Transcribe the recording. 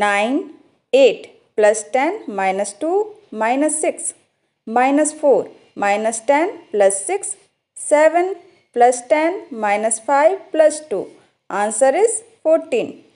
9, 8 plus 10 minus 2 minus 6 minus 4 minus 10 plus 6 7 plus 10 minus 5 plus 2. Answer is 14.